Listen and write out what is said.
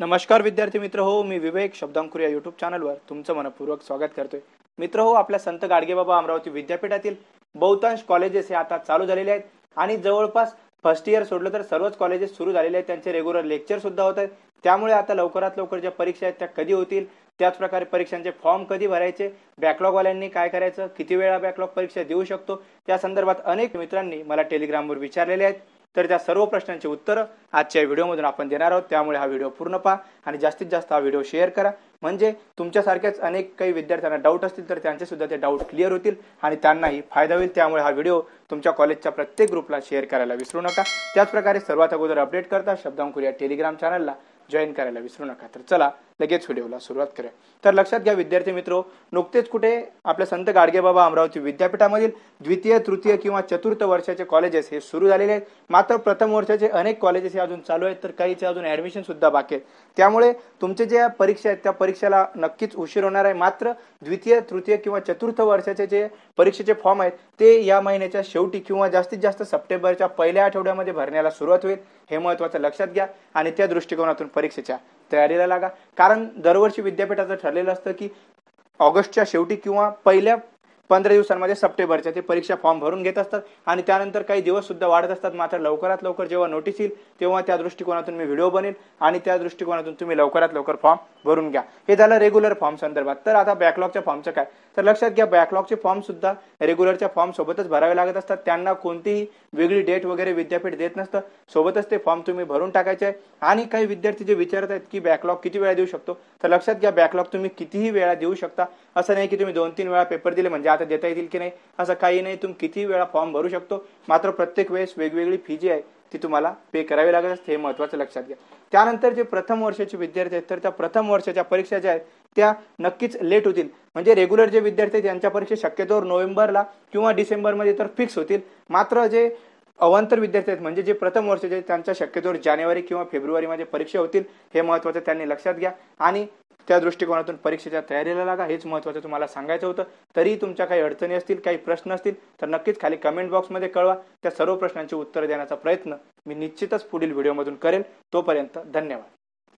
नमस्कार विद्यार्थी मित्र हो मी विवेक शब्दांकुर या युट्यूब चॅनलवर तुमचं मनपूर्वक स्वागत करतोय मित्र हो आपल्या संत गाडगेबाबा अमरावती विद्यापीठातील बहुतांश कॉलेजेस हे आता चालू झालेले आहेत आणि जवळपास फर्स्ट इयर सोडलं तर सर्वच कॉलेजेस सुरू झालेले आहेत त्यांचे रेग्युलर लेक्चर सुद्धा होत आहेत त्यामुळे आता लवकरात लवकर ज्या परीक्षा आहेत त्या कधी होतील त्याचप्रकारे परीक्षांचे फॉर्म कधी भरायचे बॅकलॉगवाल्यांनी काय करायचं किती वेळा बॅकलॉग परीक्षा देऊ शकतो त्या संदर्भात अनेक मित्रांनी मला टेलिग्रामवर विचारलेले आहेत तर त्या सर्व प्रश्नांची उत्तरं आजच्या व्हिडिओमधून आपण देणार आहोत त्यामुळे हा व्हिडिओ पूर्ण पहा आणि जास्तीत जास्त हा व्हिडिओ शेअर करा म्हणजे तुमच्यासारख्याच अनेक काही विद्यार्थ्यांना डाऊट असतील तर त्यांचे सुद्धा ते डाऊट क्लिअर होतील आणि त्यांनाही फायदा होईल त्यामुळे हा व्हिडिओ तुमच्या कॉलेजच्या प्रत्येक ग्रुपला शेअर करायला विसरू नका त्याचप्रकारे सर्वात अगोदर अपडेट करता शब्दांकुर या टेलिग्राम चॅनलला जॉईन करायला विसरू नका तर चला लगेच व्हिडिओला सुरुवात करूया तर लक्षात घ्या विद्यार्थी मित्रो नुकतेच कुठे आपल्या संत गाडगेबाबा अमरावती विद्यापीठामधील द्वितीय तृतीय किंवा चतुर्थ वर्षाचे कॉलेजेस हे सुरू झालेले आहेत मात्र प्रथम वर्षाचे अनेक कॉलेजेस हे अजून चालू आहेत तर काहीचे अजून ऍडमिशन सुद्धा बाकी आहेत त्यामुळे तुमचे ज्या परीक्षा आहेत त्या परीक्षेला नक्कीच उशीर होणार आहे मात्र द्वितीय तृतीय किंवा चतुर्थ वर्षाचे जे परीक्षेचे फॉर्म आहेत ते या महिन्याच्या शेवटी किंवा जास्तीत जास्त सप्टेंबरच्या पहिल्या आठवड्यामध्ये भरण्याला सुरुवात होईल हे महत्वाचं लक्षात घ्या आणि त्या दृष्टिकोनातून परीक्षेच्या तयारीला लागा कारण दरवर्षी विद्यापीठाचं ठरलेलं असतं की ऑगस्टच्या शेवटी किंवा पहिल्या पंधरा दिवसांमध्ये सप्टेंबरच्या ते परीक्षा फॉर्म भरून घेत असतात आणि त्यानंतर काही दिवस सुद्धा वाढत असतात मात्र लवकरात लवकर जेव्हा नोटीस येईल तेव्हा त्या दृष्टिकोनातून मी व्हिडिओ बनेल आणि त्या दृष्टिकोनातून तुम्ही लवकरात लवकर फॉर्म भरून घ्या हे झालं रेग्युलर फॉर्म संदर्भात तर आता बॅकलॉगच्या फॉर्मचं काय तर लक्षात घ्या बॅकलॉगचे फॉर्म सुद्धा रेग्युलरच्या फॉर्म सोबतच भरावे लागत असतात त्यांना कोणतीही वेगळी डेट वगैरे विद्यापीठ देत नसतं सोबतच ते फॉर्म तुम्ही भरून टाकायचे आहे आणि काही विद्यार्थी जे विचारत आहेत की बॅकलॉग किती वेळा देऊ शकतो तर लक्षात घ्या बॅकलॉग तुम्ही कितीही वेळा देऊ शकता असं नाही की तुम्ही दोन तीन वेळा पेपर दिले म्हणजे आता देता येतील की नाही असं काही नाही तुम्ही किती वेळा फॉर्म भरू शकतो मात्र प्रत्येक वेळेस वेगवेगळी फी जी आहे ती तुम्हाला पे करावी लागत असते हे महत्वाचं लक्षात घ्या त्यानंतर जे प्रथम वर्षाचे विद्यार्थी आहेत तर त्या प्रथम वर्षाच्या परीक्षा ज्या आहेत त्या नक्कीच लेट होतील म्हणजे रेग्युलर जे विद्यार्थी आहेत त्यांच्या परीक्षा शक्यतोवर नोव्हेंबरला किंवा डिसेंबरमध्ये तर फिक्स होतील मात्र जे अवंतर विद्यार्थी आहेत म्हणजे जे प्रथम वर्षाचे त्यांच्या शक्यतोवर जानेवारी किंवा फेब्रुवारीमध्ये परीक्षा होतील हे महत्वाचं त्यांनी लक्षात घ्या आणि त्या दृष्टिकोनातून परीक्षेच्या तयारीला लागा हेच महत्त्वाचं तुम्हाला सांगायचं होतं तरी तुमच्या काही अडचणी असतील काही प्रश्न असतील तर नक्कीच खाली कमेंट बॉक्समध्ये कळवा त्या सर्व प्रश्नांची उत्तरं देण्याचा प्रयत्न मी निश्चितच पुढील व्हिडिओमधून करेन तोपर्यंत धन्यवाद